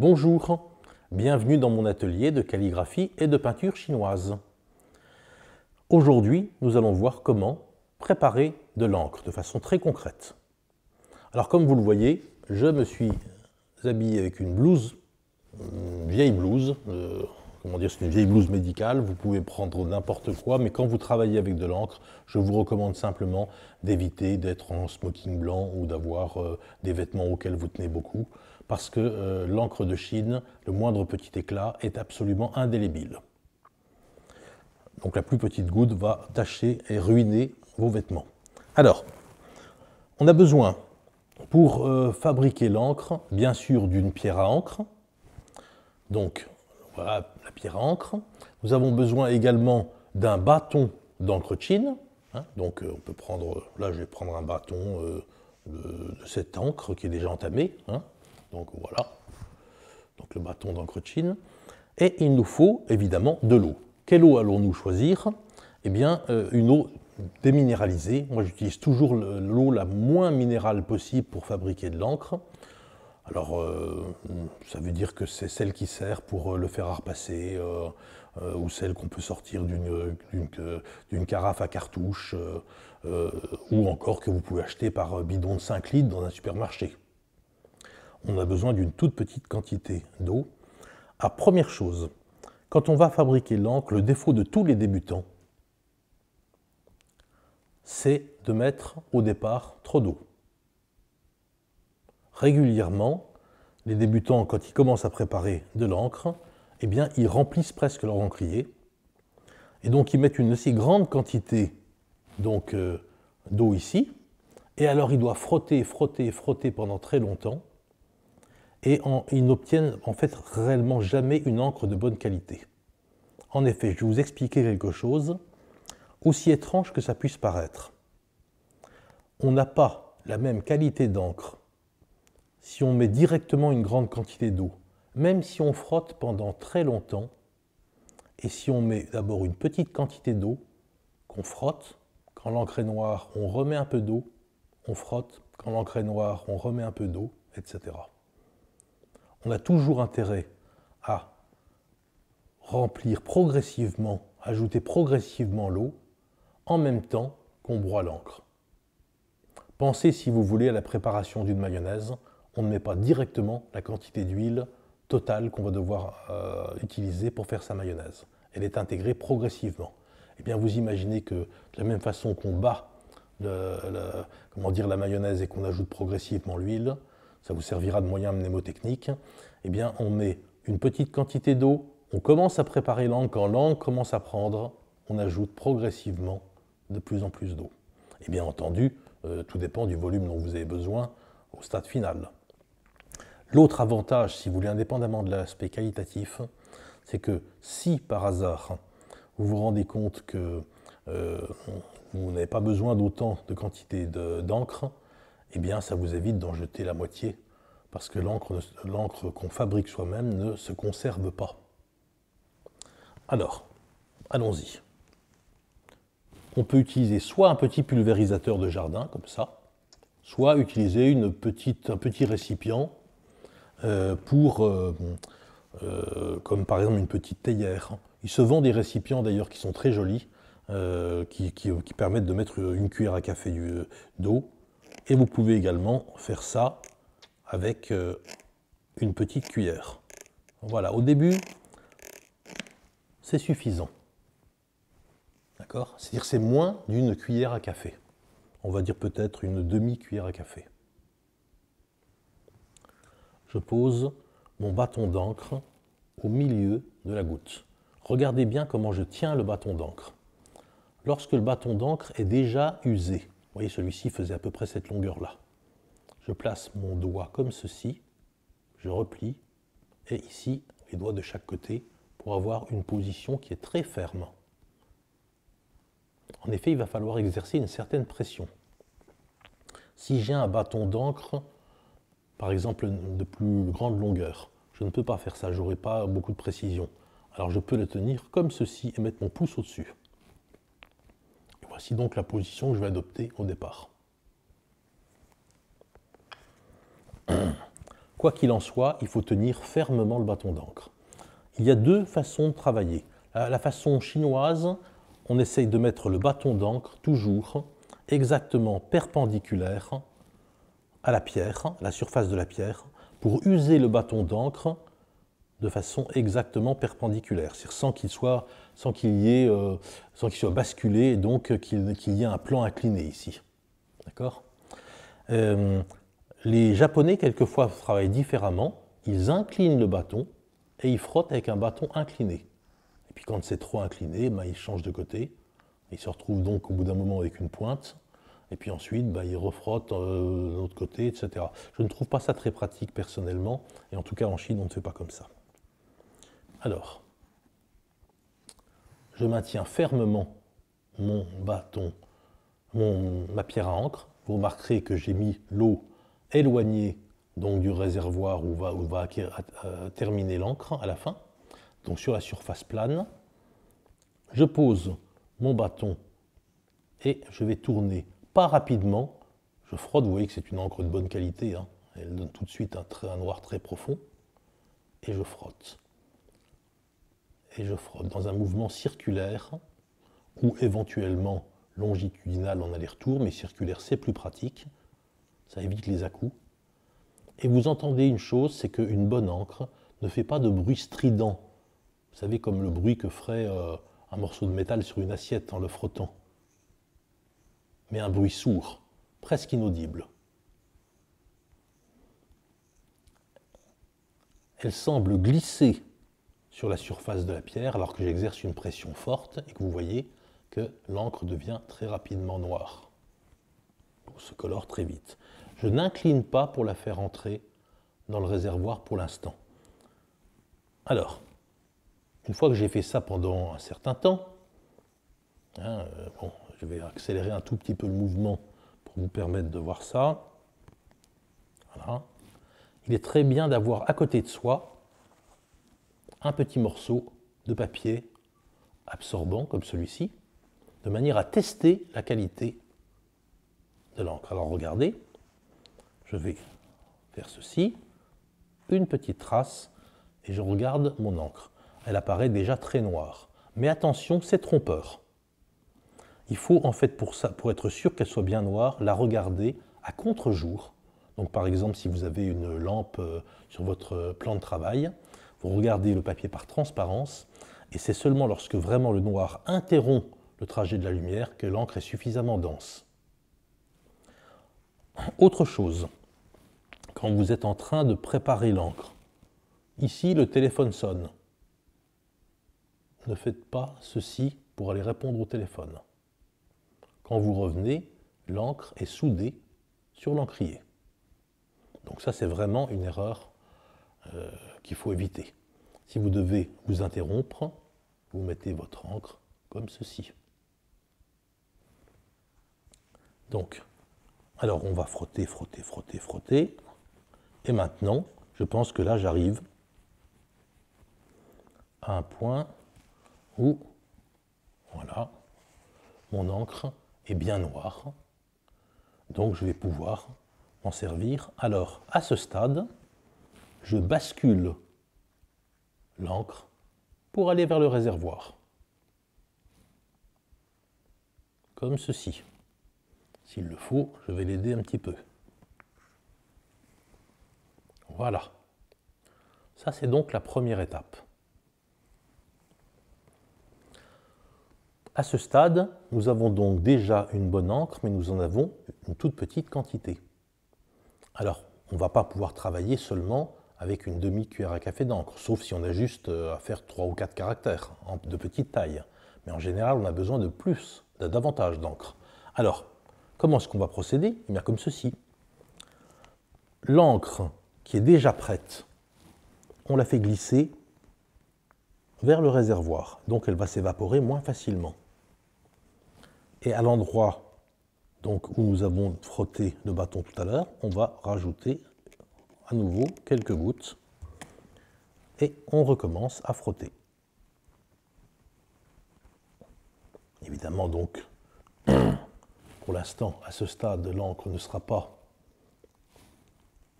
Bonjour, bienvenue dans mon atelier de calligraphie et de peinture chinoise. Aujourd'hui, nous allons voir comment préparer de l'encre de façon très concrète. Alors comme vous le voyez, je me suis habillé avec une blouse, une vieille blouse, euh, comment dire, c'est une vieille blouse médicale, vous pouvez prendre n'importe quoi, mais quand vous travaillez avec de l'encre, je vous recommande simplement d'éviter d'être en smoking blanc ou d'avoir euh, des vêtements auxquels vous tenez beaucoup parce que euh, l'encre de Chine, le moindre petit éclat, est absolument indélébile. Donc la plus petite goutte va tacher et ruiner vos vêtements. Alors, on a besoin pour euh, fabriquer l'encre, bien sûr, d'une pierre à encre. Donc, voilà la pierre à encre. Nous avons besoin également d'un bâton d'encre chine. Hein. donc, euh, on peut prendre, là, je vais prendre un bâton de, cette encre qui est déjà entamée. Hein. Donc voilà, donc le bâton d'encre chine. Et il nous faut évidemment de l'eau. Quelle eau allons-nous choisir Eh bien, euh, une eau déminéralisée. Moi, j'utilise toujours l'eau la moins minérale possible pour fabriquer de l'encre. Alors, euh, ça veut dire que c'est celle qui sert pour euh, le fer à repasser, ou celle qu'on peut sortir d'une carafe à cartouche, ou encore que vous pouvez acheter par bidon de 5 litres dans un supermarché on a besoin d'une toute petite quantité d'eau. À première chose, quand on va fabriquer l'encre, le défaut de tous les débutants, c'est de mettre au départ trop d'eau. Régulièrement, les débutants, quand ils commencent à préparer de l'encre, eh bien, ils remplissent presque leur encrier. Et donc, ils mettent une si grande quantité donc euh, d'eau ici. Et alors, ils doivent frotter, frotter, frotter pendant très longtemps et ils n'obtiennent en fait réellement jamais une encre de bonne qualité. En effet, je vais vous expliquer quelque chose, aussi étrange que ça puisse paraître. On n'a pas la même qualité d'encre si on met directement une grande quantité d'eau, même si on frotte pendant très longtemps, et si on met d'abord une petite quantité d'eau, qu'on frotte, quand l'encre est noire, on remet un peu d'eau, on frotte, quand l'encre est noire, on remet un peu d'eau, etc on a toujours intérêt à remplir progressivement, ajouter progressivement l'eau, en même temps qu'on broie l'encre. Pensez, si vous voulez, à la préparation d'une mayonnaise. On ne met pas directement la quantité d'huile totale qu'on va devoir euh, utiliser pour faire sa mayonnaise. Elle est intégrée progressivement. Eh bien, vous imaginez que de la même façon qu'on bat comment dire, la mayonnaise et qu'on ajoute progressivement l'huile, ça vous servira de moyen mnémotechnique, eh bien on met une petite quantité d'eau, on commence à préparer l'encre, quand l'angle commence à prendre, on ajoute progressivement de plus en plus d'eau. Et bien entendu, euh, tout dépend du volume dont vous avez besoin au stade final. L'autre avantage, si vous voulez, indépendamment de l'aspect qualitatif, c'est que si par hasard vous vous rendez compte que euh, vous n'avez pas besoin d'autant de quantité d'encre, eh bien, ça vous évite d'en jeter la moitié, parce que l'encre qu'on fabrique soi-même ne se conserve pas. Alors, allons-y. On peut utiliser soit un petit pulvérisateur de jardin, comme ça, soit utiliser une petite, un petit récipient euh, pour, euh, euh, comme par exemple une petite théière. Il se vend des récipients d'ailleurs qui sont très jolis, qui, qui, permettent de mettre une cuillère à café d'eau et vous pouvez également faire ça avec euh, une petite cuillère. Voilà, au début, c'est suffisant. D'accord C'est-à-dire c'est moins d'une cuillère à café. On va dire peut-être une demi-cuillère à café. Je pose mon bâton d'encre au milieu de la goutte. Regardez bien comment je tiens le bâton d'encre. Lorsque le bâton d'encre est déjà usé, voyez, celui-ci faisait à peu près cette longueur-là. Je place mon doigt comme ceci, je replie, et ici, les doigts de chaque côté, pour avoir une position qui est très ferme. En effet, il va falloir exercer une certaine pression. Si j'ai un bâton d'encre, par exemple, de plus grande longueur, je ne peux pas faire ça, n'aurai pas beaucoup de précision. Alors je peux le tenir comme ceci et mettre mon pouce au-dessus. Voici donc la position que je vais adopter au départ. Quoi qu'il en soit, il faut tenir fermement le bâton d'encre. Il y a deux façons de travailler. La façon chinoise, on essaye de mettre le bâton d'encre toujours exactement perpendiculaire à la pierre, la surface de la pierre, pour user le bâton d'encre de façon exactement perpendiculaire, sans qu'il soit sans qu'il y ait, euh, sans qu'il soit basculé, et donc euh, qu'il y ait un plan incliné ici. D'accord euh, Les Japonais, quelquefois, travaillent différemment. Ils inclinent le bâton et ils frottent avec un bâton incliné. Et puis quand c'est trop incliné, bah, ils changent de côté. Ils se retrouvent donc au bout d'un moment avec une pointe. Et puis ensuite, bah, ils refrottent de l'autre côté, etc. Je ne trouve pas ça très pratique personnellement. Et en tout cas, en Chine, on ne fait pas comme ça. Alors je maintiens fermement mon bâton, ma pierre à encre. Vous remarquerez que j'ai mis l'eau éloignée donc du réservoir où va, va euh, terminer l'encre à la fin, donc sur la surface plane. Je pose mon bâton et je vais tourner pas rapidement. Je frotte, vous voyez que c'est une encre de bonne qualité, hein. elle donne tout de suite un, un noir très profond, et je frotte et je frotte dans un mouvement circulaire ou éventuellement longitudinal en aller-retour, mais circulaire c'est plus pratique, ça évite les à -coups. Et vous entendez une chose, c'est qu'une bonne encre ne fait pas de bruit strident. Vous savez, comme le bruit que ferait euh, un morceau de métal sur une assiette en le frottant. Mais un bruit sourd, presque inaudible. Elle semble glisser sur la surface de la pierre alors que j'exerce une pression forte et que vous voyez que l'encre devient très rapidement noire. On se colore très vite. Je n'incline pas pour la faire entrer dans le réservoir pour l'instant. Alors, une fois que j'ai fait ça pendant un certain temps, hein, euh, bon, je vais accélérer un tout petit peu le mouvement pour vous permettre de voir ça. Il est très bien d'avoir à côté de soi un petit morceau de papier absorbant comme celui-ci, de manière à tester la qualité de l'encre. Alors regardez, je vais faire ceci, une petite trace, et je regarde mon encre. Elle apparaît déjà très noire. Mais attention, c'est trompeur. Il faut en fait pour ça, pour être sûr qu'elle soit bien noire, la regarder à contre-jour. Donc par exemple, si vous avez une lampe euh, sur votre plan de travail, vous regardez le papier par transparence, et c'est seulement lorsque vraiment le noir interrompt le trajet de la lumière que l'encre est suffisamment dense. Autre chose, quand vous êtes en train de préparer l'encre, ici le téléphone sonne. Ne faites pas ceci pour aller répondre au téléphone. Quand vous revenez, l'encre est soudée sur l'encrier. Donc ça, c'est vraiment une erreur euh, qu'il faut éviter. Si vous devez vous interrompre, vous mettez votre encre comme ceci. Donc, alors on va frotter, frotter, frotter, frotter. Et maintenant, je pense que là, j'arrive à un point où, voilà, mon encre est bien noire. Donc, je vais pouvoir m'en servir. Alors, à ce stade, je bascule l'encre pour aller vers le réservoir. Comme ceci. S'il le faut, je vais l'aider un petit peu. Voilà. Ça, c'est donc la première étape. À ce stade, nous avons donc déjà une bonne encre, mais nous en avons une toute petite quantité. Alors, on ne va pas pouvoir travailler seulement avec une demi-cuillère à café d'encre, sauf si on a juste euh, à faire trois ou quatre caractères de petite taille. Mais en général, on a besoin de plus, davantage d'encre. Alors, comment est-ce qu'on va procéder Eh bien, comme ceci. L'encre qui est déjà prête, on la fait glisser vers le réservoir, donc elle va s'évaporer moins facilement. Et à l'endroit donc où nous avons frotté le bâton tout à l'heure, on va rajouter à nouveau quelques gouttes et on recommence à frotter. Évidemment donc, pour l'instant, à ce stade, l'encre ne sera pas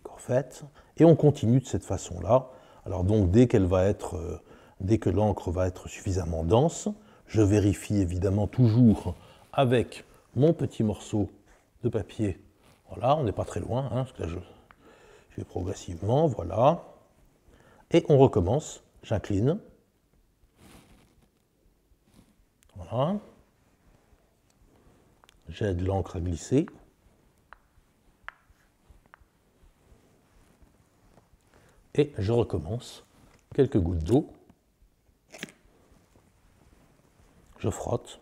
encore faite. Et on continue de cette façon-là. Alors donc, dès, qu'elle va être, euh, dès que l'encre va être suffisamment dense, je vérifie évidemment toujours avec mon petit morceau de papier. Voilà, on n'est pas très loin, hein, que je, progressivement, voilà. Et on recommence, j'incline. Voilà. J'aide l'encre à glisser. Et je recommence. Quelques gouttes d'eau. Je frotte.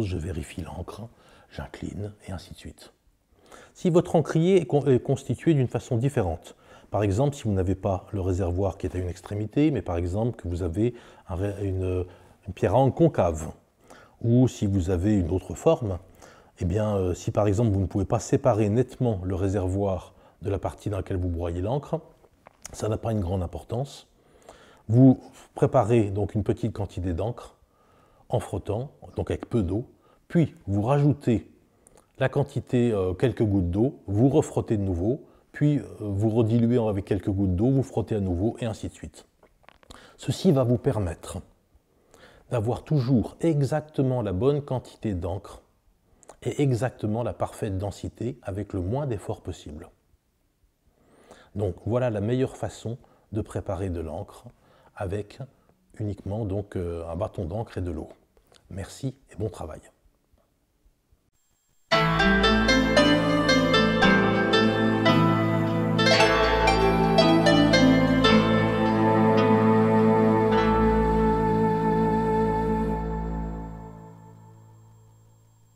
je vérifie l'encre, j'incline, et ainsi de suite. Si votre encrier est constitué d'une façon différente, par exemple si vous n'avez pas le réservoir qui est à une extrémité, mais par exemple que vous avez une, pierre concave, ou si vous avez une autre forme, eh bien euh, si par exemple vous ne pouvez pas séparer nettement le réservoir de la partie dans laquelle vous broyez l'encre, ça n'a pas une grande importance. Vous préparez donc une petite quantité d'encre, en frottant, donc avec peu d'eau, puis vous rajoutez la quantité, euh, quelques gouttes d'eau, vous refrottez de nouveau, puis euh, vous rediluez avec quelques gouttes d'eau, vous frottez à nouveau, et ainsi de suite. Ceci va vous permettre d'avoir toujours exactement la bonne quantité d'encre et exactement la parfaite densité avec le moins d'effort possible. Donc voilà la meilleure façon de préparer de l'encre avec uniquement donc euh, un bâton d'encre et de l'eau. Merci et bon travail.